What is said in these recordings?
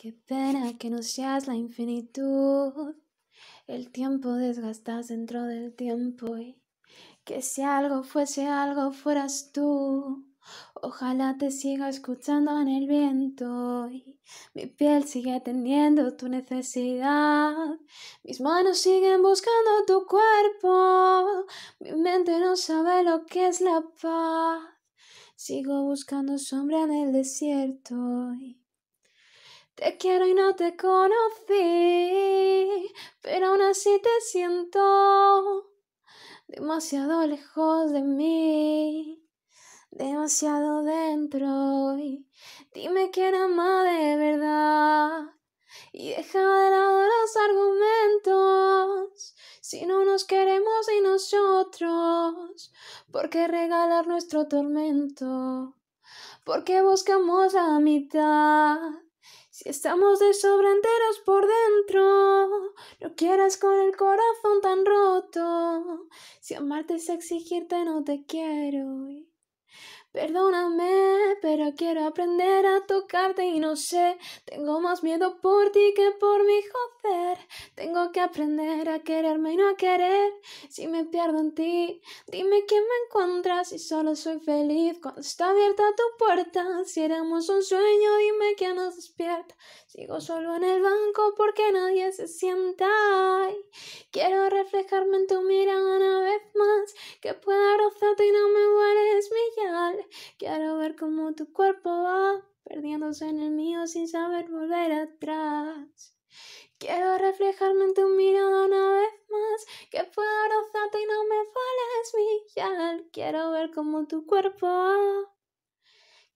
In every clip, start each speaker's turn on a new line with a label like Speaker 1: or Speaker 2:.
Speaker 1: Qué pena que no seas la infinitud. El tiempo desgastas dentro del tiempo y que si algo fuese algo fueras tú. Ojalá te siga escuchando en el viento y mi piel sigue atendiendo tu necesidad. Mis manos siguen buscando tu cuerpo. Mi mente no sabe lo que es la paz. Sigo buscando sombra en el desierto te quiero y no te conocí, pero aún así te siento demasiado lejos de mí, demasiado dentro. dime que ama de verdad y deja de lado los argumentos. Si no nos queremos y nosotros, ¿por qué regalar nuestro tormento? ¿Por qué buscamos la mitad? Si estamos de enteros por dentro, no quieras con el corazón tan roto. Si amarte es exigirte, no te quiero. Perdóname, pero quiero aprender a tocarte y no sé. Tengo más miedo por ti que por mi joder. Tengo que aprender a quererme y no a querer. Si me pierdo en ti, dime quién me encuentras y solo soy feliz cuando está abierta tu puerta. Si éramos un sueño, dime quién nos despierta. Sigo solo en el banco porque nadie se sienta. quiero reflejarme en tu mirada que pueda abrazarte y no me mi millar. Quiero ver cómo tu cuerpo va perdiéndose en el mío sin saber volver atrás. Quiero reflejarme en tu mirada una vez más, que pueda abrazarte y no me mi millar. Quiero ver cómo tu cuerpo va.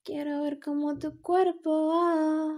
Speaker 1: Quiero ver cómo tu cuerpo va.